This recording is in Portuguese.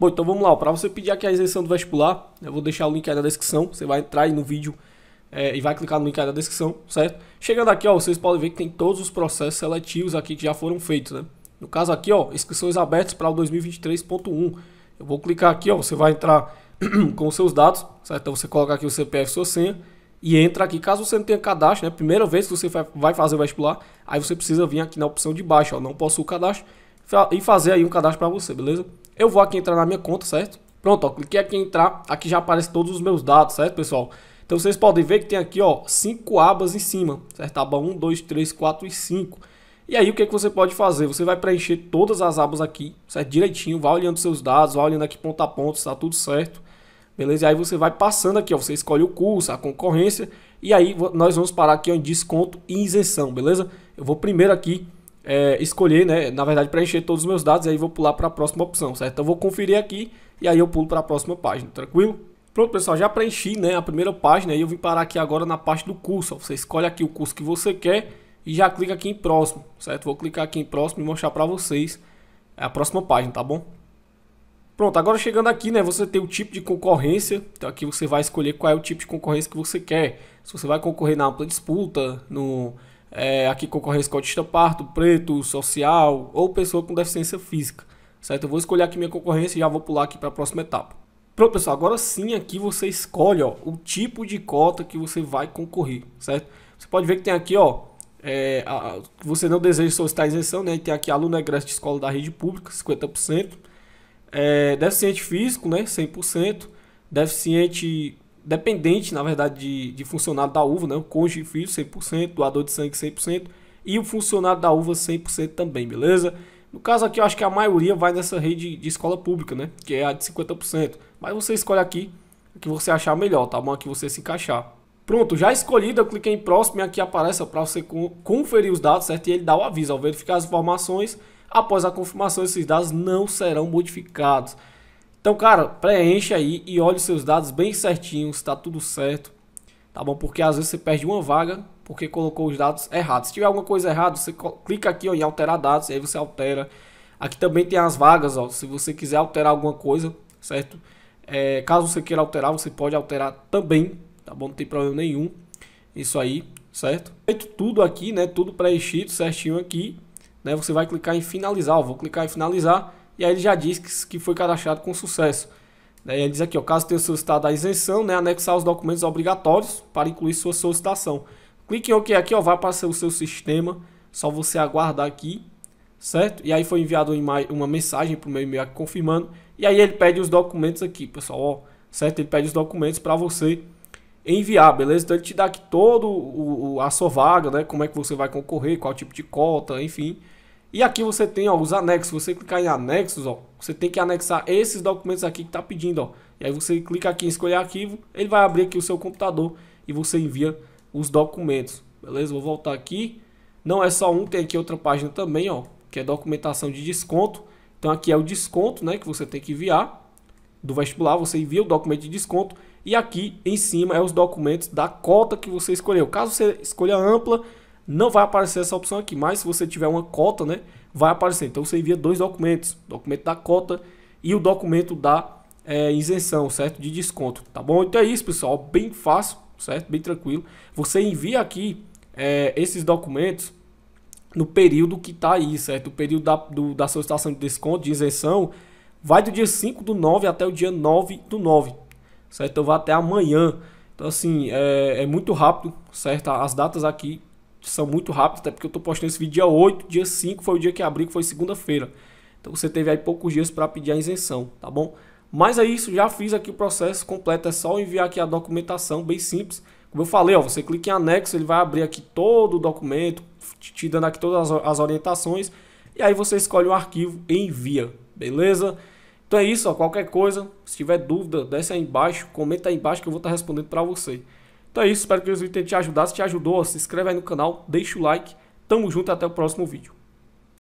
Bom, então vamos lá. Para você pedir aqui a isenção do vestibular, eu vou deixar o link aí na descrição. Você vai entrar aí no vídeo é, e vai clicar no link aí na descrição, certo? Chegando aqui, ó, vocês podem ver que tem todos os processos seletivos aqui que já foram feitos, né? No caso aqui, ó, inscrições abertas para o 2023.1. Eu vou clicar aqui, ó, você vai entrar com os seus dados, certo? Então você coloca aqui o CPF e sua senha e entra aqui. Caso você não tenha cadastro, né? Primeira vez que você vai fazer o vestibular, aí você precisa vir aqui na opção de baixo, ó, não posso o cadastro e fazer aí um cadastro para você, beleza? Eu vou aqui entrar na minha conta, certo? Pronto, ó, cliquei aqui em entrar, aqui já aparece todos os meus dados, certo, pessoal? Então vocês podem ver que tem aqui, ó, cinco abas em cima, certo? Aba 1, 2, 3, 4 e 5. E aí o que, é que você pode fazer? Você vai preencher todas as abas aqui, certo? Direitinho, vai olhando seus dados, vai olhando aqui ponto a ponto, está tudo certo. Beleza? E aí você vai passando aqui, ó, você escolhe o curso, a concorrência, e aí nós vamos parar aqui ó, em desconto e isenção, beleza? Eu vou primeiro aqui é, escolher, né? Na verdade, preencher todos os meus dados e aí vou pular para a próxima opção, certo? Então, vou conferir aqui e aí eu pulo para a próxima página, tranquilo? Pronto, pessoal, já preenchi né, a primeira página e eu vim parar aqui agora na parte do curso. Ó. Você escolhe aqui o curso que você quer e já clica aqui em próximo, certo? Vou clicar aqui em próximo e mostrar para vocês a próxima página, tá bom? Pronto, agora chegando aqui, né, você tem o tipo de concorrência. Então aqui você vai escolher qual é o tipo de concorrência que você quer. Se você vai concorrer na ampla disputa, no é, aqui concorrência autista parto, preto, social ou pessoa com deficiência física. Certo? Eu vou escolher aqui minha concorrência e já vou pular aqui para a próxima etapa. Pronto, pessoal, agora sim aqui você escolhe ó, o tipo de cota que você vai concorrer, certo? Você pode ver que tem aqui, ó, é, a, você não deseja solicitar isenção, né? Tem aqui aluno egresso de escola da rede pública, 50%. É, deficiente físico, né? 100%. Deficiente dependente, na verdade, de, de funcionário da uva, né? O cônjuge filho 100%, doador de sangue 100% e o funcionário da uva 100% também, beleza? No caso aqui, eu acho que a maioria vai nessa rede de escola pública, né? Que é a de 50%. Mas você escolhe aqui o que você achar melhor, tá bom? Aqui você se encaixar. Pronto, já escolhido, eu cliquei em próximo e aqui aparece para você conferir os dados, certo? E ele dá o aviso, ao verificar as informações, após a confirmação, esses dados não serão modificados. Então, cara, preenche aí e olhe seus dados bem certinho, está tudo certo, tá bom? Porque às vezes você perde uma vaga porque colocou os dados errados. Se tiver alguma coisa errada, você clica aqui ó, em alterar dados e aí você altera. Aqui também tem as vagas, ó, se você quiser alterar alguma coisa, certo? É, caso você queira alterar, você pode alterar também, tá bom? Não tem problema nenhum. Isso aí, certo? Feito tudo aqui, né? Tudo preenchido certinho aqui, né? Você vai clicar em finalizar, ó. Vou clicar em finalizar e aí ele já diz que, que foi cadastrado com sucesso. Daí né? ele diz aqui, ó, caso tenha solicitado a isenção, né, anexar os documentos obrigatórios para incluir sua solicitação. Clique em OK aqui, ó, vai para o seu sistema, só você aguardar aqui, certo? E aí foi enviado uma mensagem para o meu e-mail aqui, confirmando, e aí ele pede os documentos aqui, pessoal, ó, certo? Ele pede os documentos para você enviar, beleza? Então ele te dá aqui todo a sua vaga, né, como é que você vai concorrer, qual tipo de cota, enfim... E aqui você tem ó, os anexos. Você clicar em anexos, ó, você tem que anexar esses documentos aqui que está pedindo. Ó. E aí você clica aqui em escolher arquivo, ele vai abrir aqui o seu computador e você envia os documentos. Beleza? Vou voltar aqui. Não é só um, tem aqui outra página também, ó, que é documentação de desconto. Então aqui é o desconto, né, que você tem que enviar do vestibular, você envia o documento de desconto e aqui em cima é os documentos da cota que você escolheu. Caso você escolha ampla, não vai aparecer essa opção aqui, mas se você tiver uma cota, né, vai aparecer. Então você envia dois documentos, documento da cota e o documento da é, isenção, certo, de desconto, tá bom? Então é isso, pessoal, bem fácil, certo, bem tranquilo. Você envia aqui é, esses documentos no período que está aí, certo? O período da, do, da solicitação de desconto, de isenção, vai do dia 5 do 9 até o dia 9 do 9, certo? Então vai até amanhã. Então, assim, é, é muito rápido, certo? As datas aqui são muito rápidos, até porque eu tô postando esse vídeo dia 8, dia 5 foi o dia que abri, que foi segunda-feira. Então você teve aí poucos dias para pedir a isenção, tá bom? Mas é isso, já fiz aqui o processo completo, é só enviar aqui a documentação, bem simples. Como eu falei, ó, você clica em anexo, ele vai abrir aqui todo o documento, te dando aqui todas as orientações, e aí você escolhe o arquivo e envia, beleza? Então é isso, ó, qualquer coisa, se tiver dúvida, desce aí embaixo, comenta aí embaixo que eu vou estar tá respondendo para você. Então é isso, espero que esse vídeo tenha te ajudado. Se te ajudou, se inscreve aí no canal, deixa o like. Tamo junto até o próximo vídeo.